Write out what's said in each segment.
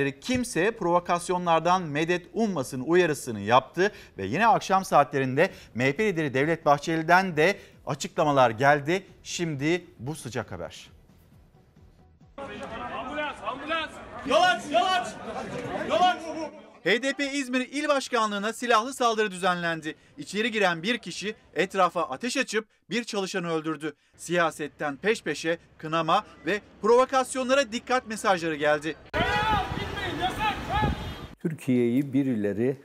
Partileri kimseye provokasyonlardan medet ummasın uyarısını yaptı ve yine akşam saatlerinde MHP lideri Devlet Bahçeli'den de açıklamalar geldi. Şimdi bu sıcak haber. Ambulans, ambulans. Yol aç, yol aç. Yol aç. HDP İzmir İl Başkanlığı'na silahlı saldırı düzenlendi. İçeri giren bir kişi etrafa ateş açıp bir çalışanı öldürdü. Siyasetten peş peşe kınama ve provokasyonlara dikkat mesajları geldi. Türkiye'yi birileri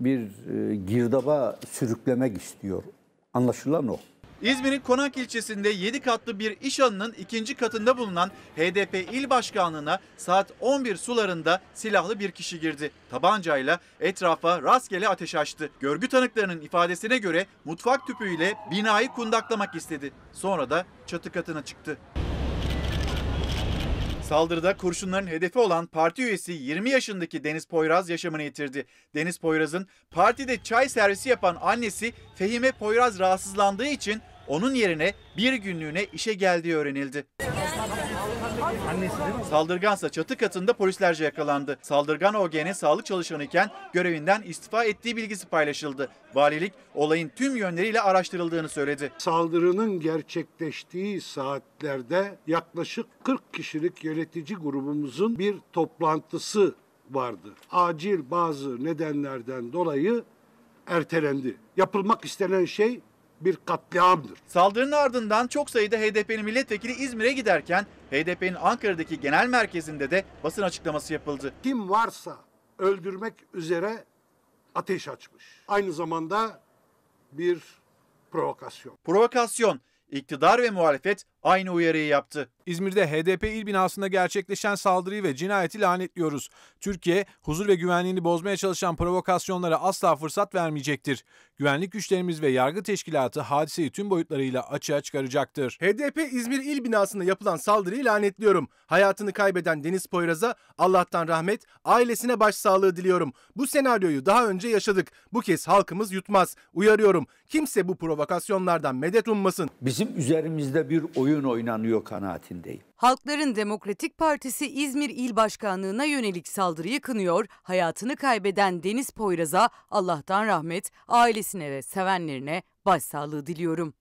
bir e, girdaba sürüklemek istiyor. Anlaşılan o. İzmir'in Konak ilçesinde 7 katlı bir iş alanının ikinci katında bulunan HDP il başkanlığına saat 11 sularında silahlı bir kişi girdi. Tabancayla etrafa rastgele ateş açtı. Görgü tanıklarının ifadesine göre mutfak tüpüyle binayı kundaklamak istedi. Sonra da çatı katına çıktı. Saldırıda kurşunların hedefi olan parti üyesi 20 yaşındaki Deniz Poyraz yaşamını yitirdi. Deniz Poyraz'ın partide çay servisi yapan annesi Fehime Poyraz rahatsızlandığı için onun yerine bir günlüğüne işe geldiği öğrenildi. Annesi değil Saldırgansa çatı katında polislerce yakalandı. Saldırgan OGN sağlık çalışanı iken görevinden istifa ettiği bilgisi paylaşıldı. Valilik olayın tüm yönleriyle araştırıldığını söyledi. Saldırının gerçekleştiği saatlerde yaklaşık 40 kişilik yönetici grubumuzun bir toplantısı vardı. Acil bazı nedenlerden dolayı ertelendi. Yapılmak istenen şey bir katliamdır. Saldırının ardından çok sayıda HDP'li milletvekili İzmir'e giderken HDP'nin Ankara'daki genel merkezinde de basın açıklaması yapıldı. Kim varsa öldürmek üzere ateş açmış. Aynı zamanda bir provokasyon. Provokasyon, iktidar ve muhalefet aynı uyarıyı yaptı. İzmir'de HDP il binasında gerçekleşen saldırıyı ve cinayeti lanetliyoruz. Türkiye, huzur ve güvenliğini bozmaya çalışan provokasyonlara asla fırsat vermeyecektir. Güvenlik güçlerimiz ve yargı teşkilatı hadiseyi tüm boyutlarıyla açığa çıkaracaktır. HDP İzmir il binasında yapılan saldırıyı lanetliyorum. Hayatını kaybeden Deniz Poyraz'a Allah'tan rahmet, ailesine başsağlığı diliyorum. Bu senaryoyu daha önce yaşadık. Bu kez halkımız yutmaz. Uyarıyorum. Kimse bu provokasyonlardan medet ummasın. Bizim üzerimizde bir oyun oyun oynanıyor kanaatindeyim. Halkların Demokratik Partisi İzmir İl Başkanlığı'na yönelik saldırı yakınıyor. Hayatını kaybeden Deniz Poyraz'a Allah'tan rahmet, ailesine ve sevenlerine başsağlığı diliyorum.